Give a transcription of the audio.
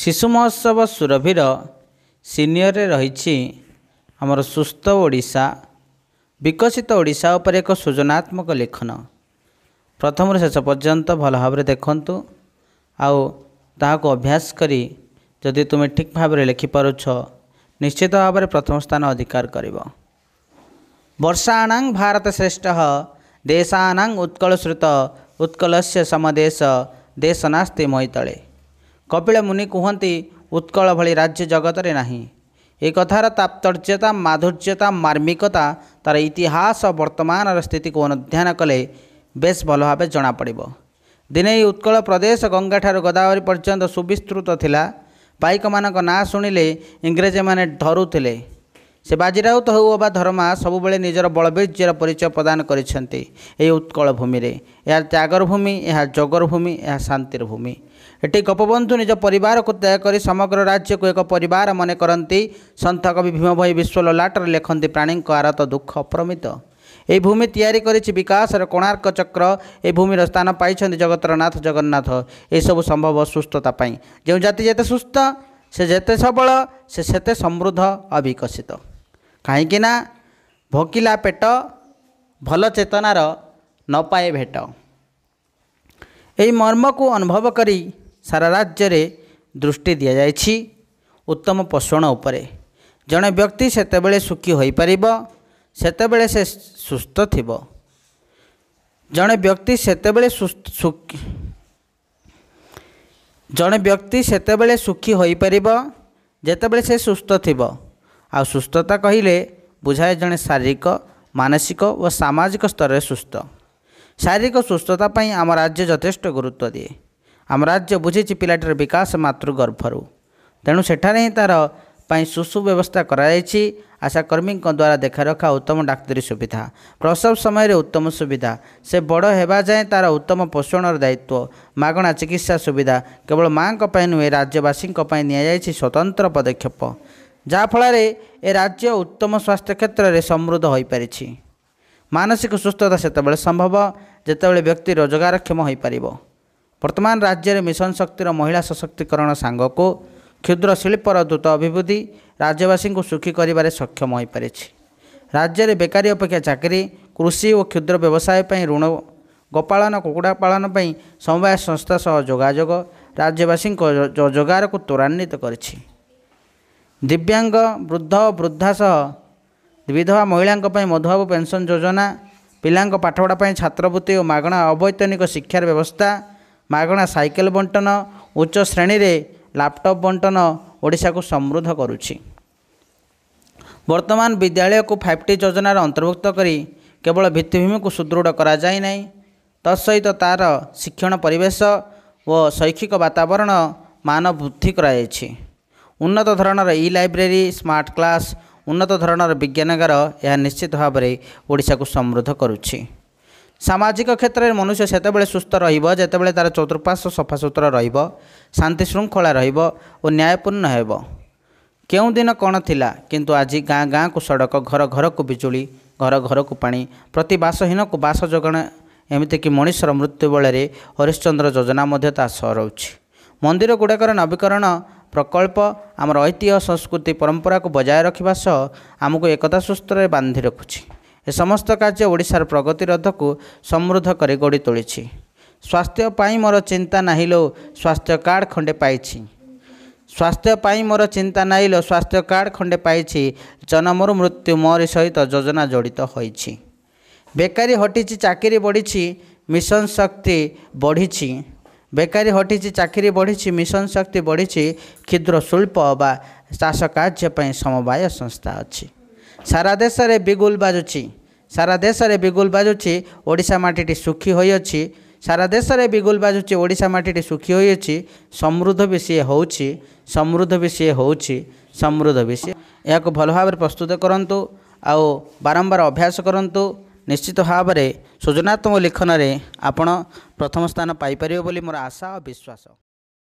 ଶିଶୁ ମହୋତ୍ସବ ସୁରଭିର ସିନିୟରରେ ରହିଛି ଆମର ସୁସ୍ଥ ଓଡ଼ିଶା ବିକଶିତ ଓଡ଼ିଶା ଉପରେ ଏକ ସୃଜନାତ୍ମକ ଲିଖନ ପ୍ରଥମରୁ ଶେଷ ପର୍ଯ୍ୟନ୍ତ ଭଲ ଭାବରେ ଦେଖନ୍ତୁ ଆଉ ତାହାକୁ ଅଭ୍ୟାସ କରି ଯଦି ତୁମେ ଠିକ୍ ଭାବରେ ଲେଖିପାରୁଛ ନିଶ୍ଚିତ ଭାବରେ ପ୍ରଥମ ସ୍ଥାନ ଅଧିକାର କରିବ ବର୍ଷାଣାଂ ଭାରତ ଶ୍ରେଷ୍ଠ ଦେଶାଣାଂ ଉତ୍କଳ ଶ୍ରୁତ ଉତ୍କଳସ୍ୟ ସମଦେଶ ଦେଶ ନାସ୍ତି ମୈତଳେ କପିଳ ମୁନି କୁହନ୍ତି ଉତ୍କଳ ଭଳି ରାଜ୍ୟ ଜଗତରେ ନାହିଁ ଏ କଥାର ତାତ୍ପର୍ଯ୍ୟତା ମାଧୁର୍ଯ୍ୟତା ମାର୍ମିକତା ତା'ର ଇତିହାସ ବର୍ତ୍ତମାନର ସ୍ଥିତିକୁ ଅନୁଧ୍ୟାନ କଲେ ବେଶ ଭଲ ଭାବେ ଜଣାପଡ଼ିବ ଦିନେ ଏହି ଉତ୍କଳ ପ୍ରଦେଶ ଗଙ୍ଗାଠାରୁ ଗୋଦାବରୀ ପର୍ଯ୍ୟନ୍ତ ସୁବିସ୍ତୃତ ଥିଲା ପାଇକମାନଙ୍କ ନାଁ ଶୁଣିଲେ ଇଂରେଜମାନେ ଧରୁଥିଲେ ସେ ବାଜିରାଉତ ହେଉ ଅବା ଧର୍ମା ସବୁବେଳେ ନିଜର ବଳବୀର୍ଯ୍ୟର ପରିଚୟ ପ୍ରଦାନ କରିଛନ୍ତି ଏହି ଉତ୍କଳ ଭୂମିରେ ଏହା ତ୍ୟାଗର ଭୂମି ଏହା ଯୋଗର ଭୂମି ଏହା ଶାନ୍ତିର ଭୂମି ଏଠି ଗୋପବନ୍ଧୁ ନିଜ ପରିବାରକୁ ତ୍ୟାଗ କରି ସମଗ୍ର ରାଜ୍ୟକୁ ଏକ ପରିବାର ମନେ କରନ୍ତି ସନ୍ଥକବି ଭୀମଭୋଇ ବିଶ୍ୱଲଲାଟରେ ଲେଖନ୍ତି ପ୍ରାଣୀଙ୍କ ଆରତ ଦୁଃଖ ପ୍ରମିତ ଏହି ଭୂମି ତିଆରି କରିଛି ବିକାଶର କୋଣାର୍କ ଚକ୍ର ଏହି ଭୂମିର ସ୍ଥାନ ପାଇଛନ୍ତି ଜଗତର ନାଥ ଜଗନ୍ନାଥ ଏସବୁ ସମ୍ଭବ ସୁସ୍ଥତା ପାଇଁ ଯେଉଁ ଜାତି ଯେତେ ସୁସ୍ଥ ସେ ଯେତେ ସବଳ ସେ ସେତେ ସମୃଦ୍ଧ ଅବିକଶିତ କାହିଁକିନା ଭୋକିଲା ପେଟ ଭଲ ଚେତନାର ନ ପାଏ ଭେଟ ଏହି ମର୍ମକୁ ଅନୁଭବ କରି ସାରା ରାଜ୍ୟରେ ଦୃଷ୍ଟି ଦିଆଯାଇଛି ଉତ୍ତମ ପୋଷଣ ଉପରେ ଜଣେ ବ୍ୟକ୍ତି ସେତେବେଳେ ସୁଖୀ ହୋଇପାରିବ ସେତେବେଳେ ସେ ସୁସ୍ଥ ଥିବ ଜଣେ ବ୍ୟକ୍ତି ସେତେବେଳେ ଜଣେ ବ୍ୟକ୍ତି ସେତେବେଳେ ସୁଖୀ ହୋଇପାରିବ ଯେତେବେଳେ ସେ ସୁସ୍ଥ ଥିବ ଆଉ ସୁସ୍ଥତା କହିଲେ ବୁଝାଏ ଜଣେ ଶାରୀରିକ ମାନସିକ ଓ ସାମାଜିକ ସ୍ତରରେ ସୁସ୍ଥ ଶାରୀରିକ ସୁସ୍ଥତା ପାଇଁ ଆମ ରାଜ୍ୟ ଯଥେଷ୍ଟ ଗୁରୁତ୍ୱ ଦିଏ ଆମ ରାଜ୍ୟ ବୁଝିଛି ପିଲାଟିର ବିକାଶ ମାତୃ ଗର୍ଭରୁ ତେଣୁ ସେଠାରେ ହିଁ ତା'ର ପାଇଁ ସୁସୁ ବ୍ୟବସ୍ଥା କରାଯାଇଛି ଆଶାକର୍ମୀଙ୍କ ଦ୍ୱାରା ଦେଖା ରଖା ଉତ୍ତମ ଡାକ୍ତରୀ ସୁବିଧା ପ୍ରସବ ସମୟରେ ଉତ୍ତମ ସୁବିଧା ସେ ବଡ଼ ହେବା ଯାଏଁ ତା'ର ଉତ୍ତମ ପୋଷଣର ଦାୟିତ୍ୱ ମାଗଣା ଚିକିତ୍ସା ସୁବିଧା କେବଳ ମାଆଙ୍କ ପାଇଁ ନୁହେଁ ରାଜ୍ୟବାସୀଙ୍କ ପାଇଁ ନିଆଯାଇଛି ସ୍ୱତନ୍ତ୍ର ପଦକ୍ଷେପ ଯାହାଫଳରେ ଏ ରାଜ୍ୟ ଉତ୍ତମ ସ୍ୱାସ୍ଥ୍ୟ କ୍ଷେତ୍ରରେ ସମୃଦ୍ଧ ହୋଇପାରିଛି ମାନସିକ ସୁସ୍ଥତା ସେତେବେଳେ ସମ୍ଭବ ଯେତେବେଳେ ବ୍ୟକ୍ତି ରୋଜଗାରକ୍ଷମ ହୋଇପାରିବ ବର୍ତ୍ତମାନ ରାଜ୍ୟରେ ମିଶନ ଶକ୍ତିର ମହିଳା ସଶକ୍ତିକରଣ ସାଙ୍ଗକୁ କ୍ଷୁଦ୍ର ଶିଳ୍ପର ଦ୍ରୁତ ଅଭିବୃଦ୍ଧି ରାଜ୍ୟବାସୀଙ୍କୁ ସୁଖୀ କରିବାରେ ସକ୍ଷମ ହୋଇପାରିଛି ରାଜ୍ୟରେ ବେକାରୀ ଅପେକ୍ଷା ଚାକିରି କୃଷି ଓ କ୍ଷୁଦ୍ର ବ୍ୟବସାୟ ପାଇଁ ଋଣ ଗୋପାଳନ କୁକୁଡ଼ା ପାଳନ ପାଇଁ ସମବାୟ ସଂସ୍ଥା ସହ ଯୋଗାଯୋଗ ରାଜ୍ୟବାସୀଙ୍କ ଯୋଗାରକୁ ତ୍ୱରାନ୍ୱିତ କରିଛି ଦିବ୍ୟାଙ୍ଗ ବୃଦ୍ଧ ଓ ବୃଦ୍ଧା ସହ ବିଧବା ମହିଳାଙ୍କ ପାଇଁ ମଧୁବାବୁ ପେନ୍ସନ୍ ଯୋଜନା ପିଲାଙ୍କ ପାଠପଢ଼ା ପାଇଁ ଛାତ୍ରବୃତ୍ତି ଓ ମାଗଣା ଅବୈତନିକ ଶିକ୍ଷାର ବ୍ୟବସ୍ଥା ମାଗଣା ସାଇକେଲ ବଣ୍ଟନ ଉଚ୍ଚ ଶ୍ରେଣୀରେ ଲାପଟପ୍ ବଣ୍ଟନ ଓଡ଼ିଶାକୁ ସମୃଦ୍ଧ କରୁଛି ବର୍ତ୍ତମାନ ବିଦ୍ୟାଳୟକୁ ଫାଇଭ୍ ଟି ଯୋଜନାରେ ଅନ୍ତର୍ଭୁକ୍ତ କରି କେବଳ ଭିତ୍ତିଭୂମିକୁ ସୁଦୃଢ଼ କରାଯାଇ ନାହିଁ ତତ୍ସହିତ ତା'ର ଶିକ୍ଷଣ ପରିବେଶ ଓ ଶୈକ୍ଷିକ ବାତାବରଣ ମାନ ବୃଦ୍ଧି କରାଯାଇଛି ଉନ୍ନତ ଧରଣର ଇ ଲାଇବ୍ରେରୀ ସ୍ମାର୍ଟ କ୍ଲାସ୍ ଉନ୍ନତ ଧରଣର ବିଜ୍ଞାନଗାର ଏହା ନିଶ୍ଚିତ ଭାବରେ ଓଡ଼ିଶାକୁ ସମୃଦ୍ଧ କରୁଛି ସାମାଜିକ କ୍ଷେତ୍ରରେ ମନୁଷ୍ୟ ସେତେବେଳେ ସୁସ୍ଥ ରହିବ ଯେତେବେଳେ ତା'ର ଚତୁଃପାର୍ଶ୍ୱ ସଫାସୁତୁରା ରହିବ ଶାନ୍ତି ଶୃଙ୍ଖଳା ରହିବ ଓ ନ୍ୟାୟପୂର୍ଣ୍ଣ ହେବ କେଉଁଦିନ କ'ଣ ଥିଲା କିନ୍ତୁ ଆଜି ଗାଁ ଗାଁକୁ ସଡ଼କ ଘର ଘରକୁ ବିଜୁଳି ଘର ଘରକୁ ପାଣି ପ୍ରତି ବାସହୀନକୁ ବାସ ଯୋଗାଣ ଏମିତିକି ମଣିଷର ମୃତ୍ୟୁ ବେଳରେ ହରିଶ୍ଚନ୍ଦ୍ର ଯୋଜନା ମଧ୍ୟ ତା ସହ ରହୁଛି ମନ୍ଦିର ଗୁଡ଼ିକର ନବୀକରଣ ପ୍ରକଳ୍ପ ଆମର ଐତିହ୍ୟ ସଂସ୍କୃତି ପରମ୍ପରାକୁ ବଜାୟ ରଖିବା ସହ ଆମକୁ ଏକତା ସୂତ୍ରରେ ବାନ୍ଧି ରଖୁଛି ଏ ସମସ୍ତ କାର୍ଯ୍ୟ ଓଡ଼ିଶାର ପ୍ରଗତିରଥକୁ ସମୃଦ୍ଧ କରି ଗଢ଼ି ତୋଳିଛି ସ୍ୱାସ୍ଥ୍ୟ ପାଇଁ ମୋର ଚିନ୍ତା ନାହିଁ ଲୋ ସ୍ୱାସ୍ଥ୍ୟ କାର୍ଡ଼ ଖଣ୍ଡେ ପାଇଛି ସ୍ୱାସ୍ଥ୍ୟ ପାଇଁ ମୋର ଚିନ୍ତା ନାହିଁ ଲୋ ସ୍ୱାସ୍ଥ୍ୟ କାର୍ଡ଼ ଖଣ୍ଡେ ପାଇଛି ଜନମରୁ ମୃତ୍ୟୁ ମୋରି ସହିତ ଯୋଜନା ଜଡ଼ିତ ହୋଇଛି ବେକାରୀ ହଟିଛି ଚାକିରି ବଢ଼ିଛି ମିଶନ ଶକ୍ତି ବଢ଼ିଛି ବେକାରୀ ହଟିଛି ଚାକିରି ବଢ଼ିଛି ମିଶନ ଶକ୍ତି ବଢ଼ିଛି କ୍ଷୁଦ୍ର ଶିଳ୍ପ ବା ଚାଷ କାର୍ଯ୍ୟ ପାଇଁ ସମବାୟ ସଂସ୍ଥା ଅଛି ସାରା ଦେଶରେ ବିଗୁଲ ବାଜୁଛି ସାରା ଦେଶରେ ବିଗୁଲ ବାଜୁଛି ଓଡ଼ିଶା ମାଟିଟି ସୁଖୀ ହୋଇଅଛି ସାରା ଦେଶରେ ବିଗୁଲ ବାଜୁଛି ଓଡ଼ିଶା ମାଟିଟି ସୁଖୀ ହୋଇଅଛି ସମୃଦ୍ଧ ବି ସିଏ ହେଉଛି ସମୃଦ୍ଧ ବି ସିଏ ହେଉଛି ସମୃଦ୍ଧ ବି ସିଏ ଏହାକୁ ଭଲ ଭାବରେ ପ୍ରସ୍ତୁତ କରନ୍ତୁ ଆଉ ବାରମ୍ବାର ଅଭ୍ୟାସ କରନ୍ତୁ ନିଶ୍ଚିତ ଭାବରେ ସୃଜନାତ୍ମକ ଲିଖନରେ ଆପଣ ପ୍ରଥମ ସ୍ଥାନ ପାଇପାରିବେ ବୋଲି ମୋର ଆଶା ଓ ବିଶ୍ୱାସ